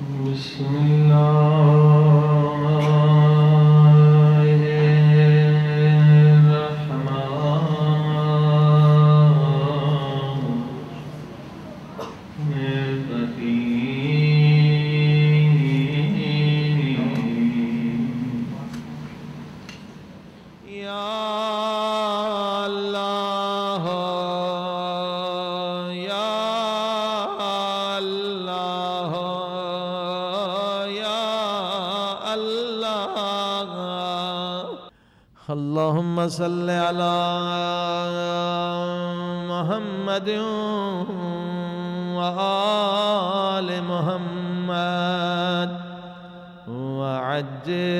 بسم الله صل على محمد وآل محمد وعجل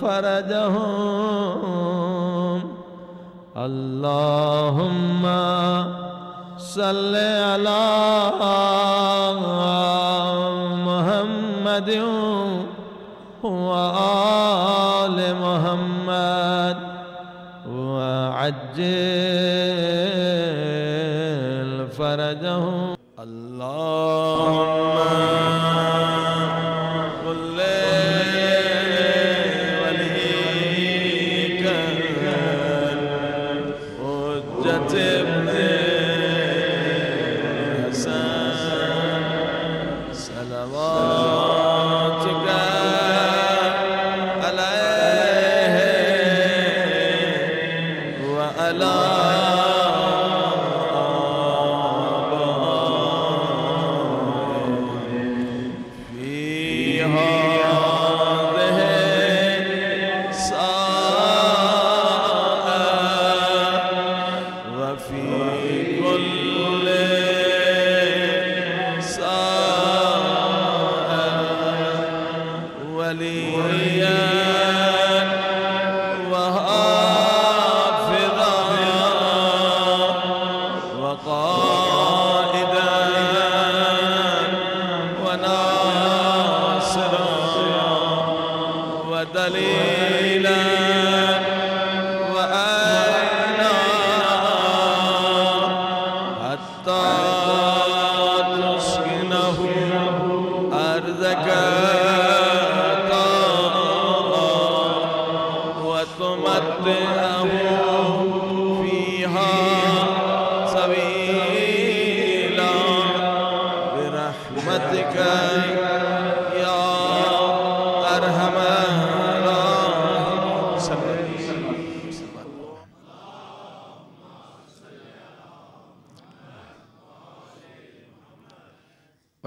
فرجهم اللهم صل على محمد وآل محمد وعجل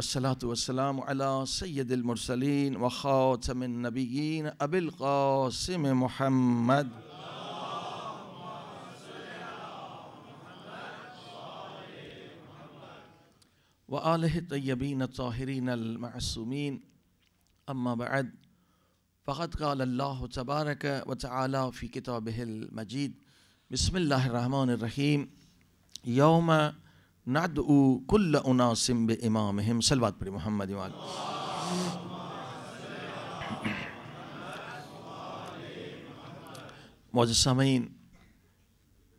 والصلاة والسلام على سيد المرسلين وخاتم النبيين أبي القاسم محمد وآله الطيبين الطاهرين المعصومين أما بعد فقد قال الله تبارك وتعالى في كتابه المجيد بسم الله الرحمن الرحيم يوم नद उ कुल्ल उना सिम्ब इमाम हिम पर मोहम्मद इमाल मोजसामीन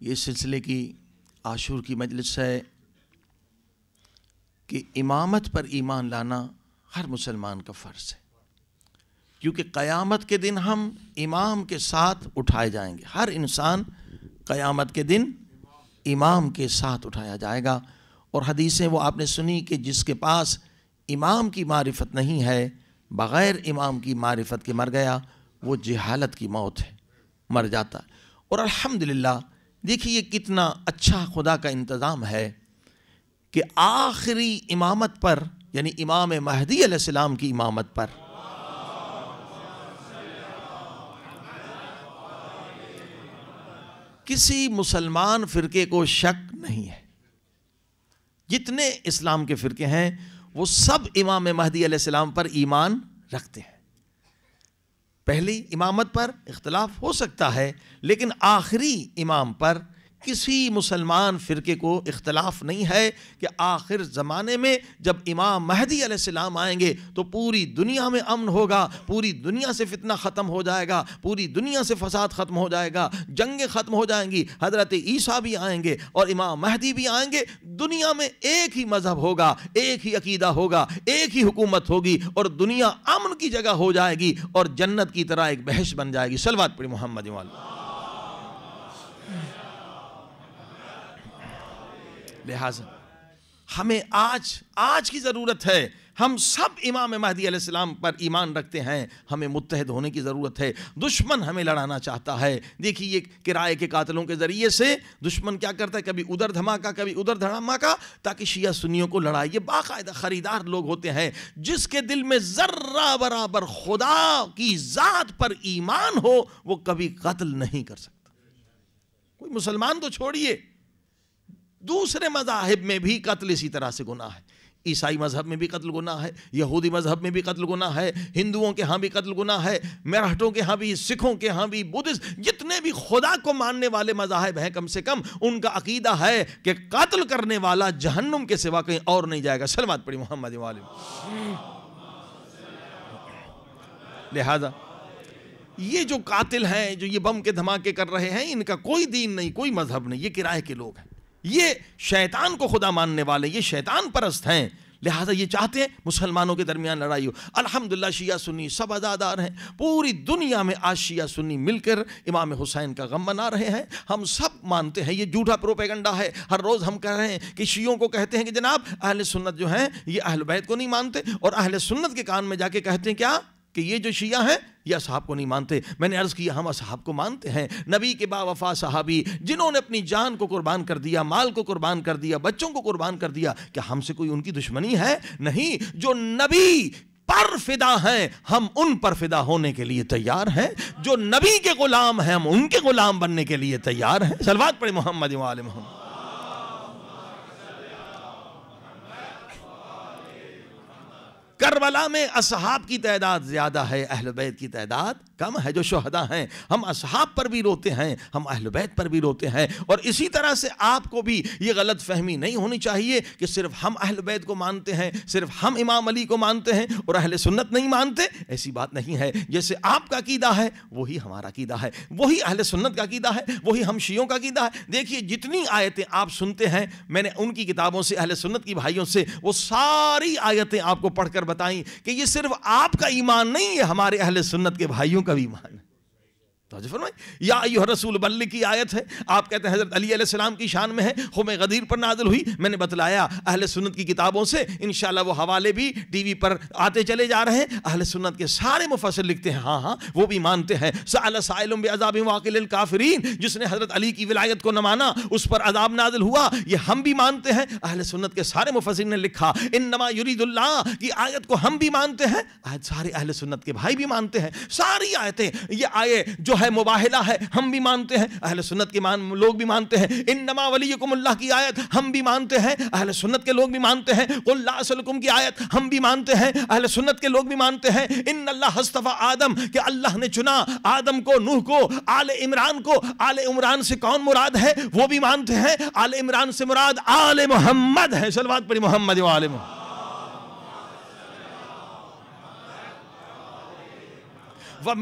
ये सिलसिले की आशूर की मजलिस है कि इमामत पर ईमान लाना हर मुसलमान का फ़र्ज़ है क्योंकि क़यामत के दिन हम इमाम के साथ उठाए जाएंगे हर इंसान क़यामत के दिन इमाम के साथ उठाया जाएगा और हदीसें वो आपने सुनी कि जिसके पास इमाम की मारिफत नहीं है बग़ैर इमाम की मारिफत के मर गया वो जहालत की मौत है मर जाता है और अल्हम्दुलिल्लाह देखिए ये कितना अच्छा खुदा का इंतज़ाम है कि आखिरी इमामत पर यानी इमाम महदी की इमामत पर किसी मुसलमान फ़िरके को शक नहीं है जितने इस्लाम के फ़िरके हैं वो सब इमाम महदी आसमाम पर ईमान रखते हैं पहली इमामत पर इख्तलाफ हो सकता है लेकिन आखिरी इमाम पर किसी मुसलमान फ़िरके को इख्तलाफ नहीं है कि आखिर ज़माने में जब इमाम महदी आसमाम आएंगे तो पूरी दुनिया में अमन होगा पूरी दुनिया से फितना ख़त्म हो जाएगा पूरी दुनिया से फसाद ख़त्म हो जाएगा जंगें ख़त्म हो जाएंगी हज़रत ईसा भी आएंगे और इमाम महदी भी आएंगे दुनिया में एक ही मज़हब होगा एक ही अकीदा होगा एक ही हुकूमत होगी और दुनिया अमन की जगह हो जाएगी और जन्नत की तरह एक बहश बन जाएगी सलवात पड़ी मोहम्मद वाला लिहाजा हमें आज आज की ज़रूरत है हम सब इमाम महदी आसमाम पर ईमान रखते हैं हमें मुतहद होने की ज़रूरत है दुश्मन हमें लड़ाना चाहता है देखिए ये किराए के कातलों के ज़रिए से दुश्मन क्या करता है कभी उधर धमाका कभी उधर धमाका ताकि शिया सुन्नियों को लड़ाए ये बाकायदा ख़रीदार लोग होते हैं जिसके दिल में ज़र्रा बराबर खुदा की ज़ात पर ईमान हो वो कभी कत्ल नहीं कर सकता कोई मुसलमान तो छोड़िए दूसरे मजाहब में भी कत्ल इसी तरह से गुना है ईसाई मज़हब में भी कत्ल गुना है यहूदी मज़हब में भी कत्ल गुना है हिंदुओं के यहाँ भी कत्ल गुना है मराठों के यहाँ भी सिखों के यहाँ भी बुद्धिस्ट जितने भी खुदा को मानने वाले मज़ाहब हैं कम से कम उनका अकीदा है कि कत्ल करने वाला जहन्नुम के सिवा कहीं और नहीं जाएगा सलमात पड़ी मोहम्मद वाले लिहाजा ये जो कातिल हैं जो ये बम के धमाके कर रहे हैं इनका कोई दीन नहीं कोई मज़हब नहीं ये किराए के लोग हैं ये शैतान को खुदा मानने वाले ये शैतान परस्त हैं लिहाजा ये चाहते हैं मुसलमानों के दरमियान लड़ाई हो अलहमदिल्ला शिया सुन्नी सब आजादार हैं पूरी दुनिया में आज शिया सुन्नी मिलकर इमाम हुसैन का गम मना रहे हैं हम सब मानते हैं ये झूठा प्रोपेगंडा है हर रोज़ हम कह रहे हैं कि शियों को कहते हैं कि जनाब अहल सुन्नत जो हैं ये अहल बैत को नहीं मानते और अहल सुन्नत के कान में जाके कहते हैं क्या कि ये जो शिया हैं ये असहाब को नहीं मानते मैंने अर्ज़ किया हम असहाब को मानते हैं नबी के बावफा साहबी जिन्होंने अपनी जान को कुर्बान कर दिया माल को कुर्बान कर दिया बच्चों को कुर्बान कर दिया क्या हमसे कोई उनकी दुश्मनी है नहीं जो नबी पर फिदा हैं हम उन पर फिदा होने के लिए तैयार हैं जो नबी के ग़ुलाम हैं हम उनके ग़ुलाम बनने के लिए तैयार हैं सलवाद पड़े मोहम्मद मोहम्मद करबला में असहाब की तादाद ज़्यादा है अहल बैत की तादाद कम है जो शहदा हैं हम असहाब पर भी रोते हैं हम अहल बैत पर भी रोते हैं और इसी तरह से आपको भी ये गलत फहमी नहीं होनी चाहिए कि सिर्फ हम अहल बैत को मानते हैं सिर्फ हम इमाम अली को मानते हैं और अहल सुन्नत नहीं मानते ऐसी बात नहीं है जैसे आपका कीदा है वही हमारा कीदा है वही अहल सुन्नत का कीदा है वही हम शियों का कीदा है देखिए जितनी आयतें आप सुनते हैं मैंने उनकी किताबों से अहल सुन्नत की भाइयों से वो सारी आयतें आपको पढ़कर बताई कि ये सिर्फ आपका ईमान नहीं है हमारे अहले सुन्नत के भाइयों का भी ईमान है तो फरमाई या यू रसूल बल्ली की आयत है आप कहते हैं हज़रत अली सलाम की शान में है हम गदीर पर नाजिल हुई मैंने बतलाया अहले सुन्नत की किताबों से इन वो हवाले भी टी वी पर आते चले जा रहे हैं अहल सुन्नत के सारे मुफसर लिखते हैं हाँ हाँ वो भी मानते हैं साइलम अजाब वाकिल काफरीन जिसने हज़रत अली की विलायत को न माना उस पर अजाब नाजिल हुआ ये हम भी मानते हैं अहले सुन्नत के सारे मुफसर ने लिखा इन नमा यूरीदुल्ला की आयत को हम भी मानते हैं सारे अहल सुन्नत के भाई भी मानते हैं सारी आयतें ये आए जो है मुबाहिला है हम भी मानते हैं अहल सुन्नत के मान लोग भी मानते हैं इन नमा वली की आयत हम भी मानते हैं अहल सुन्नत के लोग भी मानते हैं उल्लाकुम की आयत हम भी मानते हैं अहल सुन्नत के लोग भी मानते हैं इन अल्लाह हस्तफ़ा आदम के अल्लाह ने चुना आदम को नूह को आल इमरान को आल इमरान से कौन मुराद है वो भी मानते हैं आल इमरान से मुराद आल मोहम्मद है सलवाद परी मोहम्मद आल मोहम्मद व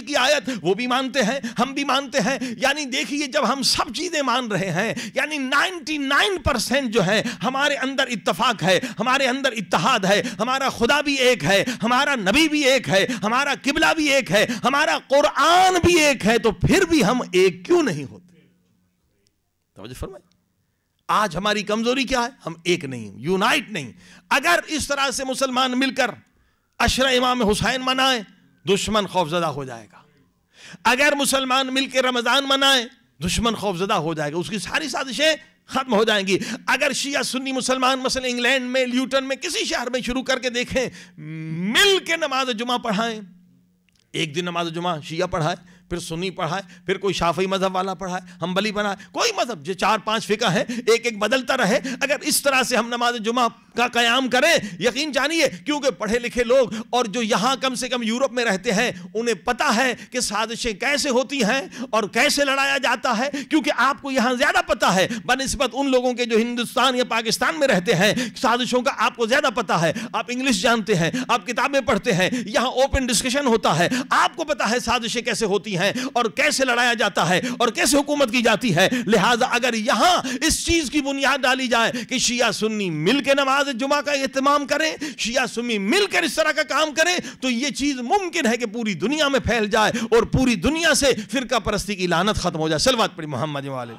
की आयत वो भी मानते हैं हम भी मानते हैं यानी देखिए जब हम सब चीज़ें मान रहे हैं यानी 99 परसेंट जो है हमारे अंदर इत्तफाक है हमारे अंदर इतिहाद है हमारा खुदा भी एक है हमारा नबी भी एक है हमारा किबला भी एक है हमारा कुरान भी एक है तो फिर भी हम एक क्यों नहीं होते तो फरमाए आज हमारी कमजोरी क्या है हम एक नहीं यूनाइट नहीं अगर इस तरह से मुसलमान मिलकर अशर इमाम हुसैन मनाएं दुश्मन खौफजदा हो जाएगा अगर मुसलमान मिलकर रमज़ान मनाएं दुश्मन खौफजदा हो जाएगा उसकी सारी साजिशें खत्म हो जाएंगी अगर शिया सुन्नी मुसलमान मसल इंग्लैंड में ल्यूटन में किसी शहर में शुरू करके देखें मिल के नमाज जुमा पढ़ाएं एक दिन नमाज जुमा शिया पढ़ाए फिर सुन्नी पढ़ाए फिर कोई शाफी मजहब वाला पढ़ाए हम्बली बनाए कोई मजहब जो चार पांच फिका है एक एक बदलता रहे अगर इस तरह से हम नमाज जुमा का क्याम करें यकीन जानिए क्योंकि पढ़े लिखे लोग और जो यहां कम से कम यूरोप में रहते हैं उन्हें पता है कि साजिशें कैसे होती हैं और कैसे लड़ाया जाता है क्योंकि आपको यहां ज़्यादा पता है बनस्बत उन लोगों के जो हिंदुस्तान या पाकिस्तान में रहते हैं साजिशों का आपको ज़्यादा पता है आप इंग्लिश जानते हैं आप किताबें पढ़ते हैं यहां ओपन डिस्कशन होता है आपको पता है साजिशें कैसे होती हैं और कैसे लड़ाया जाता है और कैसे हुकूमत की जाती है लिहाजा अगर यहां इस चीज़ की बुनियाद डाली जाए कि शिया सुन्नी मिल के नमाज से जुमा का अहतमाम करें शिया सुमी मिलकर इस तरह का काम करें तो ये चीज़ मुमकिन है कि पूरी दुनिया में फैल जाए और पूरी दुनिया से फिरका परस्ती की लानत ख़त्म हो जाए सलवात पड़ी मोहम्मद वाले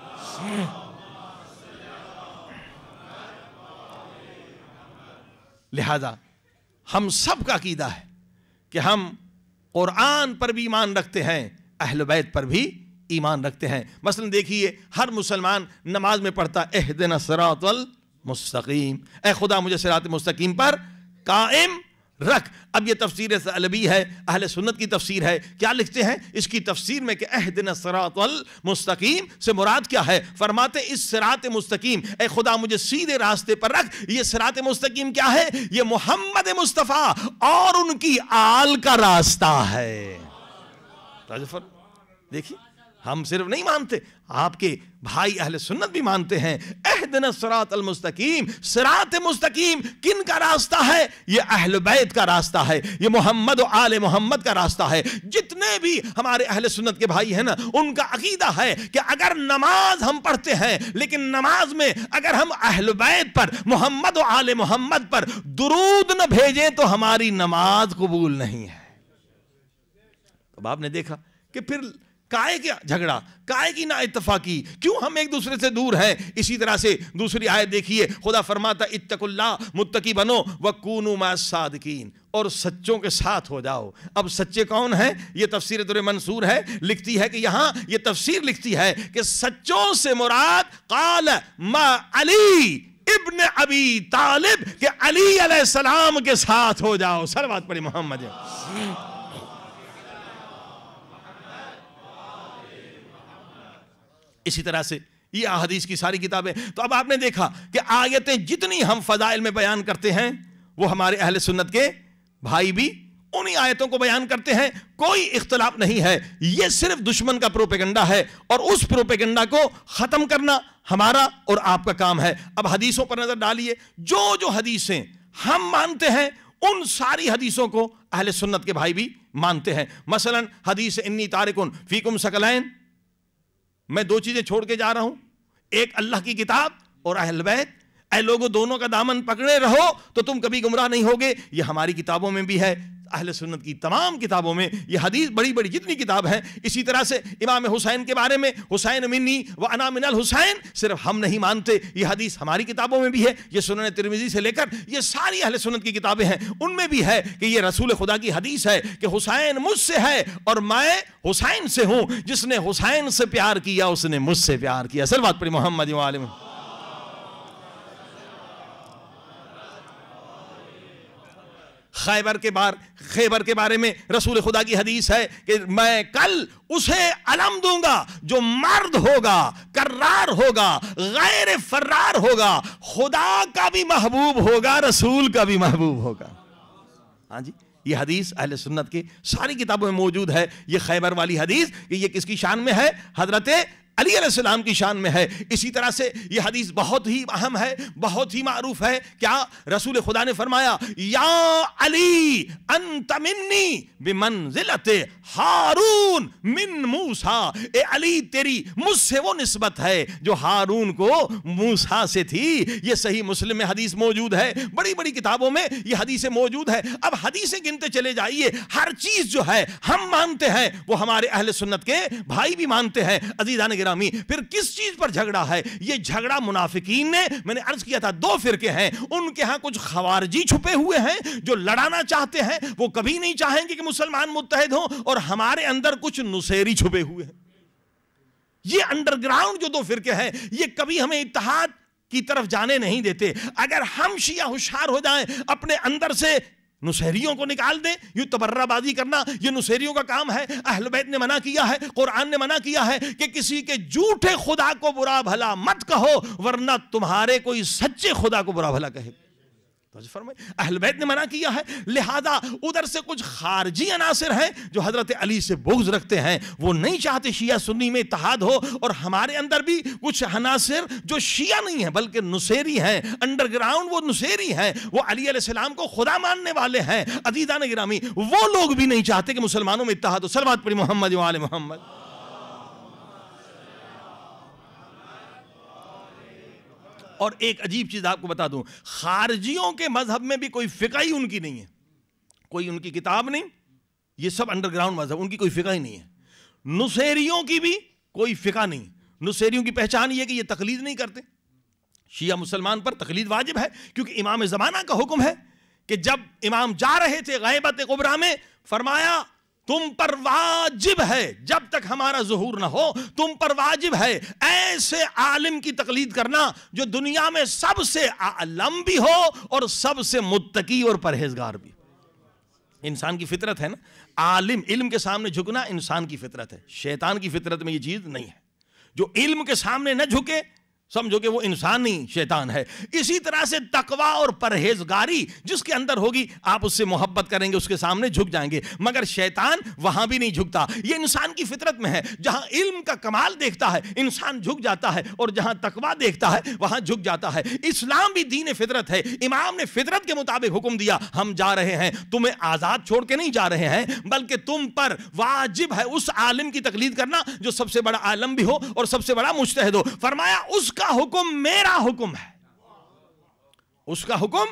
लिहाजा हम सब का अकीदा है कि हम क़ुरान पर भी ईमान रखते हैं अहल बैत पर भी ईमान रखते हैं मसलन देखिए हर मुसलमान नमाज में पढ़ता एहदन सरातल मुस्तकीम ए खुदा मुझे सिरात मुस्तकीम पर कायम रख अब ये तफसीर अलबी है अहल सुन्नत की तफसीर है क्या लिखते हैं इसकी तफसीर में कि अहदन सरातल मुस्तकीम से मुराद क्या है फरमाते इस सरात मुस्तकीम ए खुदा मुझे सीधे रास्ते पर रख ये सरात मुस्तकीम क्या है ये मोहम्मद मुस्तफ़ा और उनकी आल का रास्ता है देखिए हम सिर्फ नहीं मानते आपके भाई अहल सुन्नत भी मानते हैं अहदन सरात मुस्तकीम सरात मुस्तकीम किन का रास्ता है ये अहल बैत का रास्ता है ये मोहम्मद आल मोहम्मद का रास्ता है जितने भी हमारे अहल सुन्नत के भाई हैं ना उनका अकीदा है कि अगर नमाज हम पढ़ते हैं लेकिन नमाज में अगर हम अहल बैत पर मोहम्मद आल मोहम्मद पर दरूद न भेजें तो हमारी नमाज कबूल नहीं है अब आपने देखा कि फिर काय क्या झगड़ा काय की ना इतफाकी क्यों हम एक दूसरे से दूर हैं इसी तरह से दूसरी आयत देखिए खुदा फरमाता इतकुल्ला मुत्तकी बनो व कूनू सादकीन और सच्चों के साथ हो जाओ अब सच्चे कौन हैं ये तफसीर तुर मंसूर है लिखती है कि यहाँ ये तफसीर लिखती है कि सच्चों से मुराद काल मा अली इब्न अबी तालिब के अली सलाम के साथ हो जाओ बात पर मोहम्मद इसी तरह से ये अहदीस की सारी किताबें तो अब आपने देखा कि आयतें जितनी हम फ़जाइल में बयान करते हैं वो हमारे अहल सुन्नत के भाई भी उन्हीं आयतों को बयान करते हैं कोई इख्तलाफ नहीं है ये सिर्फ दुश्मन का प्रोपेगेंडा है और उस प्रोपेगेंडा को ख़त्म करना हमारा और आपका काम है अब हदीसों पर नज़र डालिए जो जो हदीसें हम मानते हैं उन सारी हदीसों को अहले सुन्नत के भाई भी मानते हैं मसलन हदीस इन्नी तारिकुन फ़ीकुम सकलैन मैं दो चीजें छोड़ के जा रहा हूं एक अल्लाह की किताब और अहलवैद ऐ लोगों दोनों का दामन पकड़े रहो तो तुम कभी गुमराह नहीं होगे ये हमारी किताबों में भी है अहल सुन्नत की तमाम किताबों में ये हदीस बड़ी बड़ी जितनी किताब है इसी तरह से इमाम हुसैन के बारे में हुसैन मिनी व अना मिनल हुसैन सिर्फ हम नहीं मानते ये हदीस हमारी किताबों में भी है ये सुनन तिरमिजी से लेकर ये सारी अहल सुन्नत की किताबें हैं उनमें भी है कि ये रसूल खुदा की हदीस है कि हुसैन मुझसे है और मैं हुसैन से हूँ जिसने हुसैन से प्यार किया उसने मुझसे प्यार किया सर बात पर मोहम्मद वाले खैबर के बार खैबर के बारे में रसूल खुदा की हदीस है कि मैं कल उसे अलम दूंगा जो मर्द होगा कर्रार होगा गैर फर्रार होगा खुदा का भी महबूब होगा रसूल का भी महबूब होगा हाँ जी ये हदीस अहले सुन्नत की सारी किताबों में मौजूद है ये खैबर वाली हदीस कि ये किसकी शान में है हजरत अली सलाम की शान में है इसी तरह से यह हदीस बहुत ही अहम है बहुत ही मारूफ है क्या रसूल खुदा ने फरमाया या अली अंतमिन्नी बिमंजिलत हारून मिन मूसा ए अली तेरी मुझसे वो नस्बत है जो हारून को मूसा से थी ये सही मुस्लिम में हदीस मौजूद है बड़ी बड़ी किताबों में ये हदीसें मौजूद है अब हदीसें गिनते चले जाइए हर चीज़ जो है हम मानते हैं वो हमारे अहल सुन्नत के भाई भी मानते हैं अजीज़ा ने गिरा नाकामी फिर किस चीज पर झगड़ा है ये झगड़ा मुनाफिकीन ने मैंने अर्ज किया था दो फिरके हैं उनके यहां कुछ खवारजी छुपे हुए हैं जो लड़ाना चाहते हैं वो कभी नहीं चाहेंगे कि मुसलमान मुतहद हों और हमारे अंदर कुछ नुसेरी छुपे हुए हैं ये अंडरग्राउंड जो दो फिरके हैं ये कभी हमें इतिहाद की तरफ जाने नहीं देते अगर हम शिया होशियार हो जाएं अपने अंदर से नुशहरियों को निकाल दें यूँ तबर्राबाजी करना ये नुशहरियों का काम है अहलबैत ने मना किया है कुरान ने मना किया है कि किसी के झूठे खुदा को बुरा भला मत कहो वरना तुम्हारे कोई सच्चे खुदा को बुरा भला कहे तो फरमाए ने मना किया है लिहाजा उधर से कुछ खारजी अनासर हैं जो हज़रत अली से बोझ रखते हैं वो नहीं चाहते शिया सुन्नी में इतहाद हो और हमारे अंदर भी कुछ अनासर जो शिया नहीं है बल्कि नुसेरी हैं अंडरग्राउंड वो नुसेरी हैं वो अली सलाम को खुदा मानने वाले हैं अदीदा नगरामी वो लोग भी नहीं चाहते कि मुसलमानों में इतहाद हो सलमात पड़ी मोहम्मद वाल मोहम्मद और एक अजीब चीज़ आपको बता दूं खारजियों के मजहब में भी कोई फ़िका ही उनकी नहीं है कोई उनकी किताब नहीं ये सब अंडरग्राउंड मजहब उनकी कोई फ़िका ही नहीं है नुसेरियों की भी कोई फ़िका नहीं नुसेरियों की पहचान ये कि ये तकलीद नहीं करते शिया मुसलमान पर तकलीद वाजिब है क्योंकि इमाम ज़माना का हुक्म है कि जब इमाम जा रहे थे गैबत कुबरा में फरमाया तुम पर वाजिब है जब तक हमारा जहूर ना हो तुम पर वाजिब है ऐसे आलिम की तकलीद करना जो दुनिया में सबसे आलम भी हो और सबसे मुत्तकी और परहेजगार भी इंसान की फितरत है ना आलिम इल्म के सामने झुकना इंसान की फितरत है शैतान की फितरत में ये चीज़ नहीं है जो इल्म के सामने न झुके समझो कि वो इंसान शैतान है इसी तरह से तकवा और परहेजगारी जिसके अंदर होगी आप उससे मोहब्बत करेंगे उसके सामने झुक जाएंगे मगर शैतान वहां भी नहीं झुकता ये इंसान की फितरत में है जहां इल्म का कमाल देखता है इंसान झुक जाता है और जहां तकवा देखता है वहां झुक जाता है इस्लाम भी दीन फितरत है इमाम ने फितरत के मुताबिक हुक्म दिया हम जा रहे हैं तुम्हें आज़ाद छोड़ के नहीं जा रहे हैं बल्कि तुम पर वाजिब है उस आलिम की तकलीद करना जो सबसे बड़ा आलम भी हो और सबसे बड़ा मुश्तहद हो फरमाया उसका उसका हुक्म मेरा हुक्म है उसका हुक्म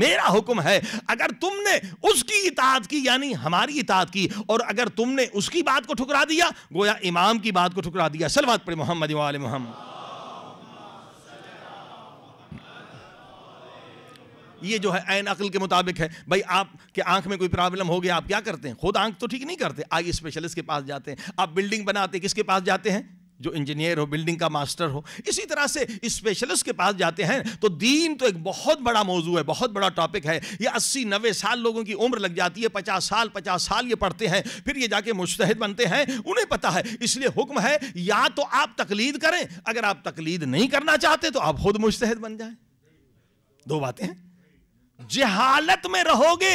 मेरा हुक्म है अगर तुमने उसकी इताद की यानी हमारी इताद की और अगर तुमने उसकी बात को ठुकरा दिया गोया इमाम की बात को ठुकरा दिया सलवात पर मोहम्मद मोहम्मद ये जो है ऐन अकल के मुताबिक है भाई आप के आंख में कोई प्रॉब्लम हो गया आप क्या करते हैं खुद आंख तो ठीक नहीं करते आई स्पेशलिस्ट के पास जाते हैं आप बिल्डिंग बनाते किसके पास जाते हैं जो इंजीनियर हो बिल्डिंग का मास्टर हो इसी तरह से स्पेशलिस्ट के पास जाते हैं तो दीन तो एक बहुत बड़ा मौजू है बहुत बड़ा टॉपिक है ये अस्सी नबे साल लोगों की उम्र लग जाती है पचास साल पचास साल ये पढ़ते हैं फिर ये जाके मुश्तहद बनते हैं उन्हें पता है इसलिए हुक्म है या तो आप तकलीद करें अगर आप तकलीद नहीं करना चाहते तो आप खुद मुश्तहद बन जाए दो बातें जहालत में रहोगे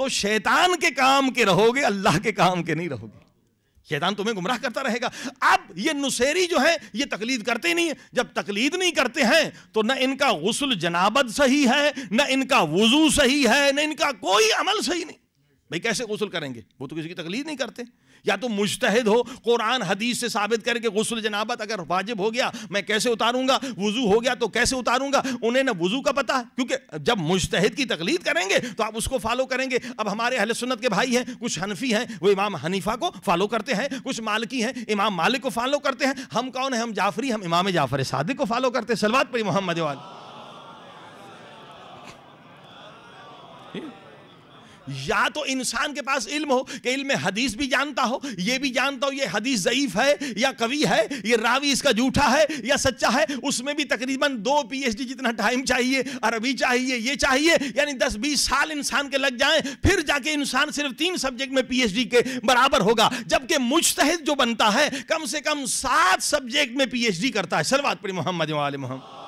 तो शैतान के काम के रहोगे अल्लाह के काम के नहीं रहोगे शैतान तुम्हें गुमराह करता रहेगा अब ये नुसेरी जो है ये तकलीद करते नहीं है जब तकलीद नहीं करते हैं तो न इनका गसल जनाबत सही है न इनका वजू सही है न इनका कोई अमल सही नहीं भाई कैसे गसल करेंगे वो तो किसी की तकलीफ नहीं करते या तो मुश्तहद हो कुरान हदीस से साबित करके गसल जनाबत अगर वाजिब हो गया मैं कैसे उतारूंगा वजू हो गया तो कैसे उतारूंगा उन्हें ना वजू का पता क्योंकि जब मुश्तहद की तकलीफ करेंगे तो आप उसको फॉलो करेंगे अब हमारे अहल सुन्नत के भाई हैं कुछ हनफी हैं वो इमाम हनीफा को फॉलो करते हैं कुछ मालकी हैं इमाम मालिक को फॉलो करते हैं हम कौन है हम जाफरी हम इमाम जाफर सादिक को फॉलो करते हैं सलवात पर मोहम्मद वाली या तो इंसान के पास इल्म हो कि इल्म हदीस भी जानता हो ये भी जानता हो ये हदीस जईफ है या कवि है ये रावी इसका झूठा है या सच्चा है उसमें भी तकरीबन दो पीएचडी जितना टाइम चाहिए अरबी चाहिए ये चाहिए यानी दस बीस साल इंसान के लग जाए फिर जाके इंसान सिर्फ तीन सब्जेक्ट में पीएचडी के बराबर होगा जबकि मुश्तहद जो बनता है कम से कम सात सब्जेक्ट में पीएचडी करता है सलवात पड़ी मोहम्मद वाले मोहम्मद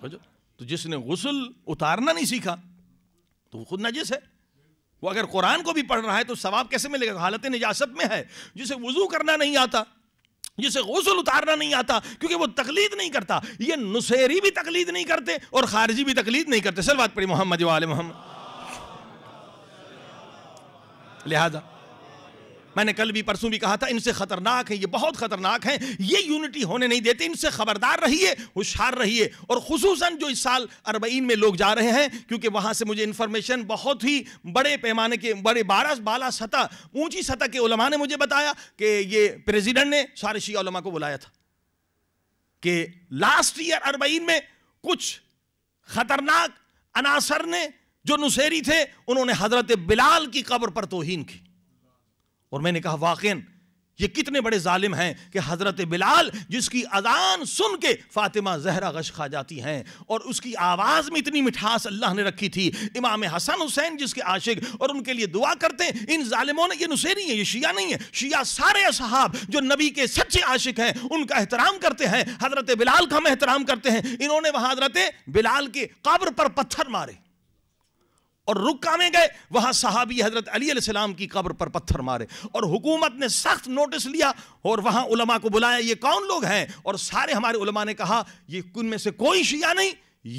तो जो तो जिसने गसल उतारना नहीं सीखा तो वो खुद नजिस है वो अगर कुरान को भी पढ़ रहा है तो सवाब कैसे मिलेगा तो हालत निजासत में है जिसे वजू करना नहीं आता जिसे गसल उतारना नहीं आता क्योंकि वो तकलीद नहीं करता ये नुसेरी भी तकलीद नहीं करते और खारजी भी तकलीद नहीं करते बात पड़ी मोहम्मद वाल मोहम्मद लिहाजा मैंने कल भी परसों भी कहा था इनसे खतरनाक है ये बहुत खतरनाक है ये यूनिटी होने नहीं देते इनसे खबरदार रहिए होशियार रहिए और खसूस जो इस साल अरबईन में लोग जा रहे हैं क्योंकि वहां से मुझे इन्फॉर्मेशन बहुत ही बड़े पैमाने के बड़े बारह बाला सतह ऊंची सतह के उलमा ने मुझे बताया कि ये प्रेजिडेंट ने सारे शिया उलमा को बुलाया था कि लास्ट ईयर अरबईन में कुछ खतरनाक अनासर ने जो नुसेरी थे उन्होंने हजरत बिलाल की कब्र पर तोहन की और मैंने कहा वाकिन ये कितने बड़े ालिम हैं कि हज़रत बिलाल जिसकी अजान सुन के फ़ातिमा जहरा गश खा जाती हैं और उसकी आवाज़ में इतनी मिठास अल्लाह ने रखी थी इमाम हसन हुसैन जिसके आशिक और उनके लिए दुआ करते हैं इन जालिमों ने ये नहीं है ये शिया नहीं है शिया सारे असहाब जो नबी के सच्चे आशिक हैं उनका एहतराम करते हैं हज़रत बिलाल का हम एहतराम करते हैं इन्होंने वहाँ हज़रत बिलाल के कब्र पर पत्थर मारे और रुका में गए वहां सहाबी हजरत अली सलाम की कब्र पर पत्थर मारे और हुकूमत ने सख्त नोटिस लिया और वहां उलमा को बुलाया ये कौन लोग हैं और सारे हमारे उलमा ने कहा ये कुन में से कोई शिया नहीं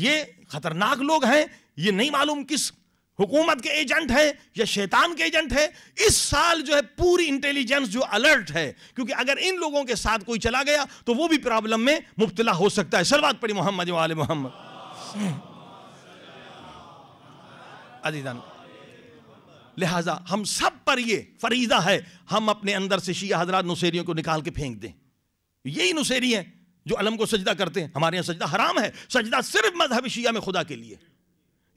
ये खतरनाक लोग हैं ये नहीं मालूम किस हुकूमत के एजेंट हैं या शैतान के एजेंट हैं इस साल जो है पूरी इंटेलिजेंस जो अलर्ट है क्योंकि अगर इन लोगों के साथ कोई चला गया तो वो भी प्रॉब्लम में मुब्तला हो सकता है सलवाद पड़ी मोहम्मद वाले मोहम्मद अजीजन लिहाजा हम सब पर ये फरीदा है हम अपने अंदर से शिया हजरात नुसेरियों को निकाल के फेंक दें यही नुसेरी हैं जो अलम को सजदा करते हैं हमारे यहाँ सजदा हराम है सजदा सिर्फ मजहब शिया में खुदा के लिए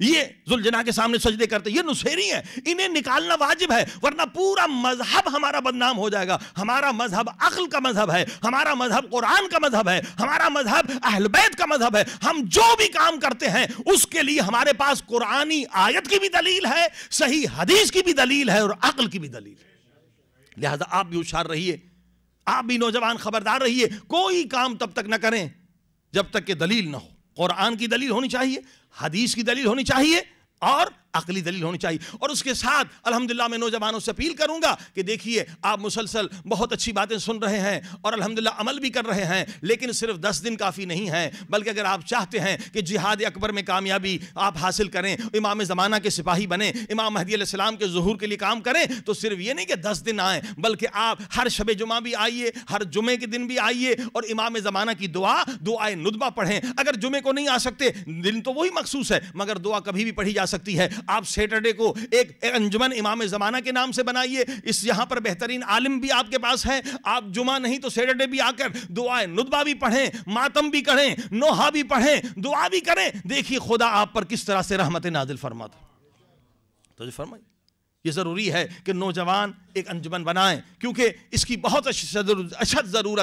ये जुलझना के सामने सजदे करते ये नुसेरी हैं इन्हें निकालना वाजिब है वरना पूरा मजहब हमारा बदनाम हो जाएगा हमारा मजहब अकल का मजहब है हमारा मजहब कुरान का मजहब है हमारा मजहब अहलबैत का मजहब है हम जो भी काम करते हैं उसके लिए हमारे पास कुरानी आयत की भी दलील है सही हदीस की भी दलील है और अकल की भी दलील है लिहाजा आप भी होशार रहिए आप भी नौजवान खबरदार रहिए कोई काम तब तक ना करें जब तक कि दलील ना हो कुरान की दलील होनी चाहिए हदीस की दलील होनी चाहिए और अकली दलील होनी चाहिए और उसके साथ अलहमदिल्ला मैं नौजवानों से अपील करूँगा कि देखिए आप मुसलसल बहुत अच्छी बातें सुन रहे हैं और अलहमदिल्ला अमल भी कर रहे हैं लेकिन सिर्फ दस दिन काफ़ी नहीं है बल्कि अगर आप चाहते हैं कि जिहाद अकबर में कामयाबी आप हासिल करें इमाम ज़माना के सिपाही बने इमाम महदी के जहूर के लिए काम करें तो सिर्फ ये नहीं कि दस दिन आएँ बल्कि आप हर शब जुमा भी आइए हर जुमे के दिन भी आइए और इमाम ज़माना की दुआ दुआए नुतबा पढ़ें अगर जुमे को नहीं आ सकते दिन तो वही मखसूस है मगर दुआ कभी भी पढ़ी जा सकती है आप सैटरडे को एक अंजुमन इमाम ज़माना के नाम से बनाइए इस यहाँ पर बेहतरीन आलिम भी आपके पास है आप जुमा नहीं तो सैटरडे भी आकर दुआएं नुतबा भी पढ़ें मातम भी करें नोहा भी पढ़ें दुआ भी करें देखिए खुदा आप पर किस तरह से रहमत नाजिल फरमाता तो फरमाइए ये ज़रूरी है कि नौजवान एक अंजुमन बनाएं क्योंकि इसकी बहुत अशद ज़रूरत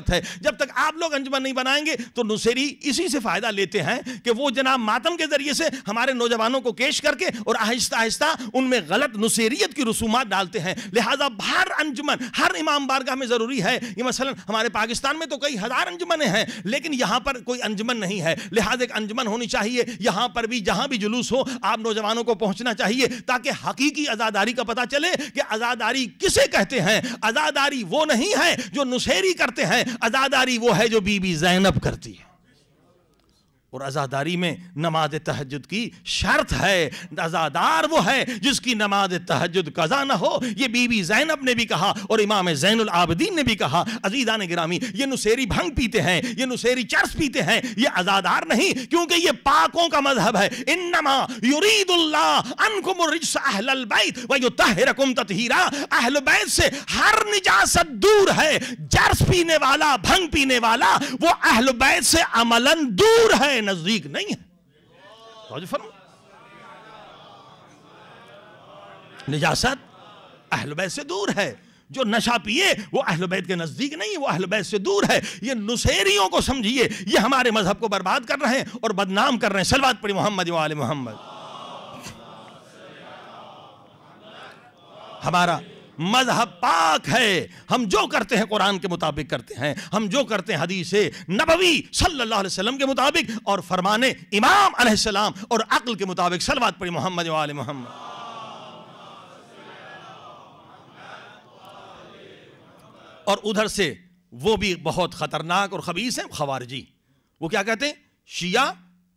अच्छा है जब तक आप लोग अंजुमन नहीं बनाएंगे तो नुसेरी इसी से फ़ायदा लेते हैं कि वो जनाब मातम के ज़रिए से हमारे नौजवानों को केश करके और आहिस्ता आहिस्ता उनमें गलत नुसेरीत की रसूमा डालते हैं लिहाजा हर अंजुमन हर इमाम बारगाह में ज़रूरी है ये मसला हमारे पाकिस्तान में तो कई हज़ार अंजुमन हैं लेकिन यहाँ पर कोई अंजुमन नहीं है लिहाजा एक अंजुमन होनी चाहिए यहाँ पर भी जहाँ भी जुलूस हो आप नौजवानों को पहुँचना चाहिए ताकि हकीकी आज़ादारी का पता चले कि आज़ादारी किसे कहते हैं आज़ादारी वो नहीं है जो नुशेरी करते हैं आज़ादारी वो है जो बीबी जैनब करती है और आज़ादारी में नमाज तहजद की शर्त है आज़ादार वो है जिसकी नमाज तहजद कज़ा ना हो ये बीबी जैनब ने भी कहा और इमाम जैन आबदीन ने भी कहा अजीदा ने गिरामी ये नुशेरी भंग पीते हैं ये नुशेरी चर्स पीते हैं ये आज़ादार नहीं क्योंकि ये पाकों का मजहब है इन नमा युरीदुल्लाकुम अहल बैत से हर निजासत दूर है जर्स पीने वाला भंग पीने वाला वो अहल बैत से अमलन दूर है नजदीक नहीं है तो फरमा निजासत अहलबैत से दूर है जो नशा पिए वो अहलबैत के नज़दीक नहीं वो अहलबैत से दूर है ये नुसेरियों को समझिए ये हमारे मज़हब को बर्बाद कर रहे हैं और बदनाम कर रहे हैं सलवात पड़ी मोहम्मद वाले मोहम्मद हमारा मजहब पाक है हम जो करते हैं कुरान के मुताबिक करते हैं हम जो करते हैं हदीस नबवी सल्लल्लाहु अलैहि वसल्लम के मुताबिक और फरमाने इमाम अलैहिस्सलाम और अक्ल के मुताबिक सलवात पड़ी मोहम्मद वाल मोहम्मद और उधर से वो भी बहुत ख़तरनाक और खबीस हैं खवारजी वो क्या कहते हैं शिया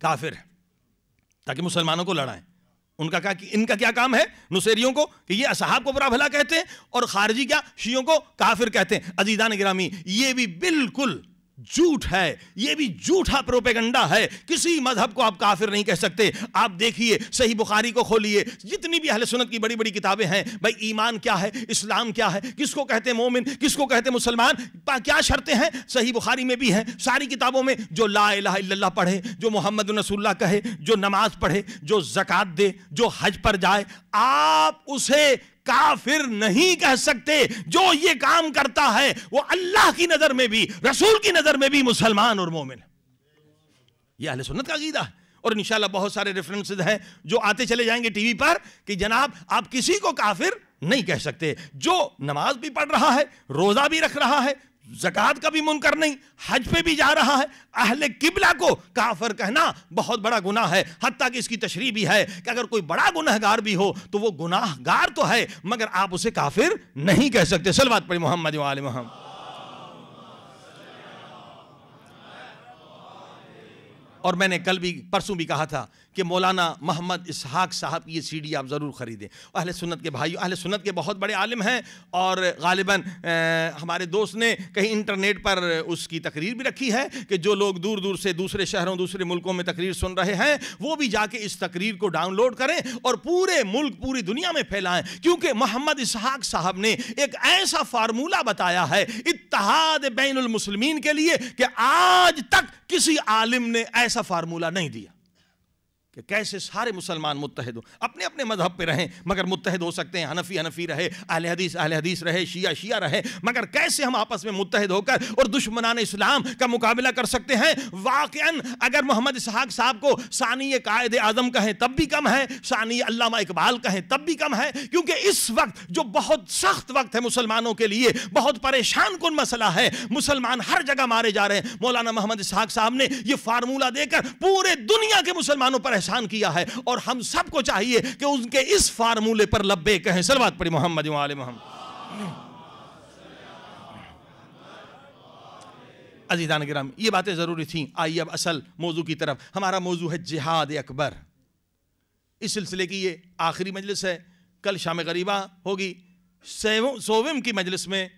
काफिर है ताकि मुसलमानों को लड़ाएं उनका कहा कि इनका क्या काम है नुसेरियों को कि ये असहाब को बुरा भला कहते हैं और खारजी क्या शियों को काफिर कहते हैं अजीज़ान गिरामी ये भी बिल्कुल झूठ है ये भी झूठा प्रोपेगंडा है किसी मजहब को आप काफिर नहीं कह सकते आप देखिए सही बुखारी को खोलिए जितनी भी अहल सुनत की बड़ी बड़ी किताबें हैं भाई ईमान क्या है इस्लाम क्या है किसको कहते हैं मोमिन किसको कहते हैं मुसलमान क्या शर्तें हैं सही बुखारी में भी हैं सारी किताबों में जो ला पढ़े जो मोहम्मद रसुल्ला कहे जो नमाज पढ़े जो जक़ात दे जो हज पर जाए आप उसे काफिर नहीं कह सकते जो ये काम करता है वो अल्लाह की नज़र में भी रसूल की नज़र में भी मुसलमान और मोमिन ये अहले सुन्नत का गीदा है और इन बहुत सारे रेफरेंसेज हैं जो आते चले जाएंगे टीवी पर कि जनाब आप किसी को काफिर नहीं कह सकते जो नमाज भी पढ़ रहा है रोज़ा भी रख रहा है जकत का भी मुनकर नहीं हज पे भी जा रहा है अहले किबला को काफर कहना बहुत बड़ा गुनाह है हती कि इसकी तशरी भी है कि अगर कोई बड़ा गुनाहगार भी हो तो वो गुनाहगार तो है मगर आप उसे काफिर नहीं कह सकते सलवात पड़ी मोहम्मद वाल मोहम्मद और मैंने कल भी परसों भी कहा था कि मौलाना मोहम्मद इसहाक साहब की ये सी डी आप ज़रूर ख़रीदें अहल सुन्नत के भाई अहल सुन्नत के बहुत बड़े आलिम हैं और गालिबा हमारे दोस्त ने कहीं इंटरनेट पर उसकी तकरीर भी रखी है कि जो लोग दूर दूर से दूसरे शहरों दूसरे मुल्कों में तकरीर सुन रहे हैं वो भी जाके इस तकरीर को डाउनलोड करें और पूरे मुल्क पूरी दुनिया में फैलाएँ क्योंकि मोहम्मद इसहाक साहब ने एक ऐसा फार्मूला बताया है इतिहाद बैन मुसलमिन के लिए कि आज तक किसी आलिम ने ऐसा फार्मूला नहीं दिया कि कैसे सारे मुसलमान मुतहद हो अपने अपने मजहब पे रहें मगर मुतहद हो सकते हैं हनफी हनफी रहे अहल हदीस अहल हदीस रहे शिया शिया रहे मगर कैसे हम आपस में मुतहद होकर और दुश्मनान इस्लाम का मुकाबला कर सकते हैं वाक़ अगर मोहम्मद इसहाक साहब को सानी कायद आज़म कहें तब भी कम है सानी अलामा इकबाल कहें तब भी कम है क्योंकि इस वक्त जो बहुत सख्त वक्त है मुसलमानों के लिए बहुत परेशान कन मसला है मुसलमान हर जगह मारे जा रहे हैं मौलाना मोहम्मद इसहाक साहब ने यह फार्मूला देकर पूरे दुनिया के मुसलमानों पर एहसान किया है और हम सबको चाहिए कि उनके इस फार्मूले पर लब्बे कहें सलवात पड़ी मोहम्मद वाले मोहम्मद ग्राम ये बातें ज़रूरी थी आइए अब असल मौजू की तरफ हमारा मौजू है जिहाद अकबर इस सिलसिले की ये आखिरी मजलिस है कल शाम गरीबा होगी सोवम की मजलिस में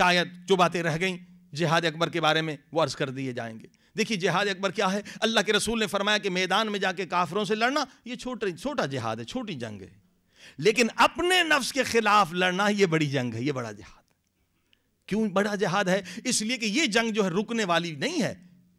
शायद जो बातें रह गई जिहाद अकबर के बारे में वो अर्ज़ कर दिए जाएंगे देखिए जिहाद अकबर क्या है अल्लाह के रसूल ने फरमाया कि मैदान में जाके काफरों से लड़ना ये छोटे छोटा जिहाद है छोटी जंग है लेकिन अपने नफ्स के खिलाफ लड़ना ये बड़ी जंग है ये बड़ा जिहाद क्यों बड़ा जिहाद है इसलिए कि ये जंग जो है रुकने वाली नहीं है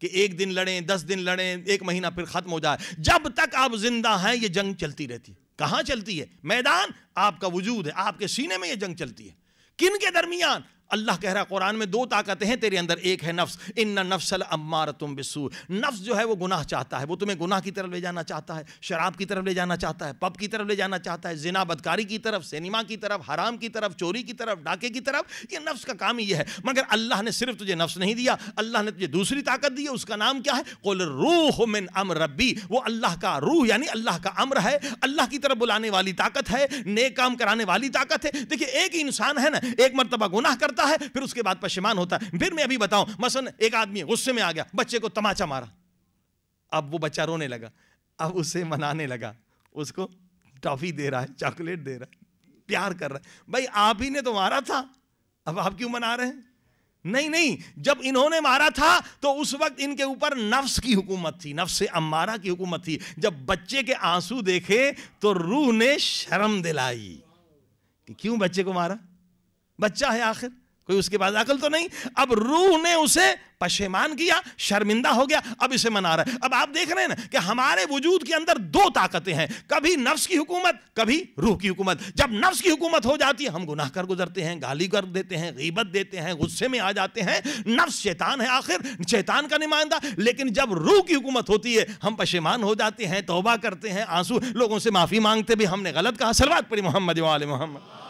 कि एक दिन लड़ें दस दिन लड़ें एक महीना फिर ख़त्म हो जाए जब तक आप जिंदा हैं ये जंग चलती रहती है कहाँ चलती है मैदान आपका वजूद है आपके सीने में ये जंग चलती है किन के दरमियान अल्लाह कह रहा है कुरान में दो ताकतें हैं तेरे अंदर एक है नफ्स इन नफ्सल अम्मार तुम बिसू नफ्स जो है वो गुनाह चाहता है वो तुम्हें गुनाह की तरफ ले जाना चाहता है शराब की तरफ ले जाना चाहता है पब की तरफ ले जाना चाहता है जिना बदकारी की तरफ सिनेमा की तरफ हराम की तरफ चोरी की तरफ डाके की तरफ ये नफ्स का काम ही है मगर अल्लाह ने सिर्फ तुझे नफ्स नहीं दिया अल्लाह ने तुझे दूसरी ताकत दी है उसका नाम क्या है कुल रूह मिन अम रबी वो अल्लाह का रूह यानी अल्लाह का अम्र है अल्लाह की तरफ बुलाने वाली ताकत है नेक काम कराने वाली ताकत है देखिए एक इंसान है ना एक मरतबा गुनाह करता करता है फिर उसके बाद पश्चिमान होता है फिर मैं अभी बताऊं मसन एक आदमी गुस्से में आ गया बच्चे को तमाचा मारा अब वो बच्चा रोने लगा अब उसे मनाने लगा उसको टॉफ़ी दे रहा है चॉकलेट दे रहा है प्यार कर रहा है भाई आप ही ने तो मारा था अब आप क्यों मना रहे हैं नहीं नहीं जब इन्होंने मारा था तो उस वक्त इनके ऊपर नफ्स की हुकूमत थी नफ्स अम्मारा की हुकूमत थी जब बच्चे के आंसू देखे तो रूह ने शर्म दिलाई कि क्यों बच्चे को मारा बच्चा है आखिर कोई उसके पास अकल तो नहीं अब रूह ने उसे पशेमान किया शर्मिंदा हो गया अब इसे मना रहा है अब आप देख रहे हैं ना कि हमारे वजूद के अंदर दो ताकतें हैं कभी नफ्स की हुकूमत कभी रूह की हुकूमत जब नफ्स की हुकूमत हो जाती है हम गुनाह कर गुजरते हैं गाली कर देते हैं गीबत देते हैं गुस्से में आ जाते हैं नफ्स शैतान है आखिर शैतान का नुमाइंदा लेकिन जब रूह की हुकूमत होती है हम पशेमान हो जाते हैं तोबा करते हैं आंसू लोगों से माफ़ी मांगते भी हमने गलत कहा सलवात पड़ी मोहम्मद वाले मोहम्मद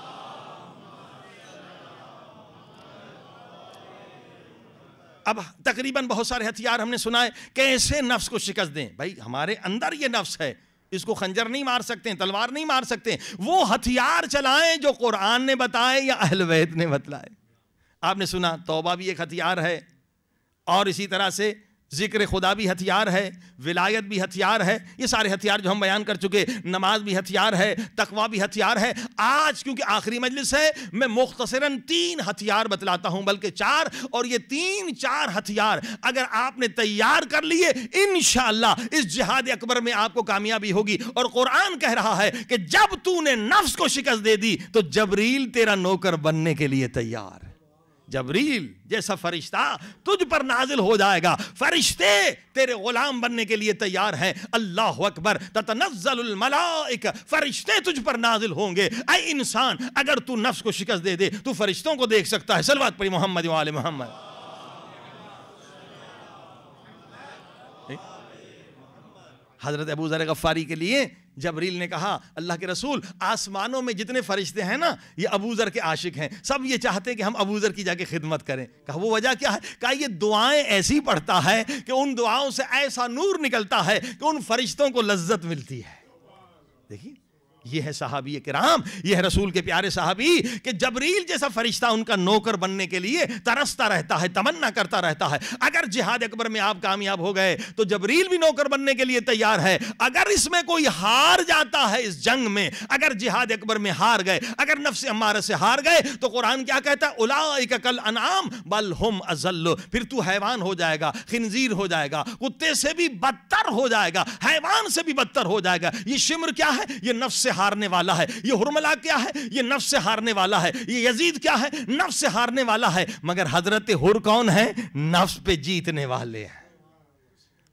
अब तकरीबन बहुत सारे हथियार हमने सुनाए कैसे नफ्स को शिकस्त दें भाई हमारे अंदर ये नफ्स है इसको खंजर नहीं मार सकते तलवार नहीं मार सकते वो हथियार चलाएं जो कुरान ने बताए या अहलवैद ने बतलाए आपने सुना तोबा भी एक हथियार है और इसी तरह से जिक्र खुदा भी हथियार है विलायत भी हथियार है ये सारे हथियार जो हम बयान कर चुके नमाज भी हथियार है तकवा भी हथियार है आज क्योंकि आखिरी मजलिस है मैं मुख्तसरन तीन हथियार बतलाता हूँ बल्कि चार और ये तीन चार हथियार अगर आपने तैयार कर लिए इन इस जिहाद अकबर में आपको कामयाबी होगी और कुरान कह रहा है कि जब तूने नफ्स को शिकस्त दे दी तो जबरील तेरा नौकर बनने के लिए तैयार जबरील जैसा फरिश्ता तुझ पर नाजिल हो जाएगा फरिश्ते तेरे गुलाम बनने के लिए तैयार हैं अल्लाह अकबर ततनजलमलाइक फरिश्ते तुझ पर नाजिल होंगे आई इंसान अगर तू नफ्स को शिकस्त दे दे तू फरिश्तों को देख सकता है सलवात पड़ी मोहम्मद वाले मोहम्मद हज़रत अबू ज़र गफ़ारी के लिए जबरील ने कहा अल्लाह के रसूल आसमानों में जितने फरिश्ते हैं ना ये अबूज़र के आशिक हैं सब ये चाहते हैं कि हम अबूज़र की जाके खिदमत करें कहा वो वजह क्या है कहा ये दुआएं ऐसी पढ़ता है कि उन दुआओं से ऐसा नूर निकलता है कि उन फरिश्तों को लज्जत मिलती है देखिए यह है साहबी कराम यह है रसूल के प्यारे साहबी कि जबरील जैसा फरिश्ता उनका नौकर बनने के लिए तरसता रहता है तमन्ना करता रहता है अगर जिहाद अकबर में आप कामयाब हो गए तो जबरील भी नौकर बनने के लिए तैयार है अगर इसमें कोई हार जाता है इस जंग में अगर जिहाद अकबर में हार गए अगर नफ्स अमारा से हार गए तो कुरान क्या कहता है उला कल अनाम बल हम अजल फिर तू हैवान हो जाएगा खिंजीर हो जाएगा कुत्ते से भी बदतर हो जाएगा हैवान से भी बदतर हो जाएगा ये शिमर क्या है ये नफ्स से हारने वाला है ये हुरमला क्या है ये नफ्स से हारने वाला है ये यजीद क्या है नफ्स से हारने वाला है मगर हजरत हुर कौन है नफ्स पे जीतने वाले हैं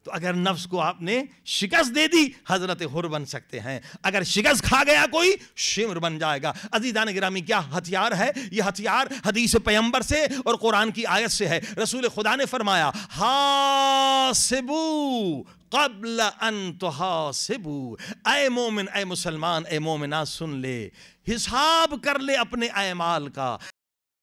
तो अगर नफ्स को आपने शिकस्त दे दी हजरत हुर बन सकते हैं अगर शिकस्त खा गया कोई शिमर बन जाएगा अजीदान गिरामी क्या हथियार है ये हथियार हदीस पैम्बर से और कुरान की आयत से है रसूल खुदा ने फरमाया हासिबू कबल अन तोहासिबू ए मोमिन ए मुसलमान ए मोमिना सुन ले हिसाब कर ले अपने अमाल का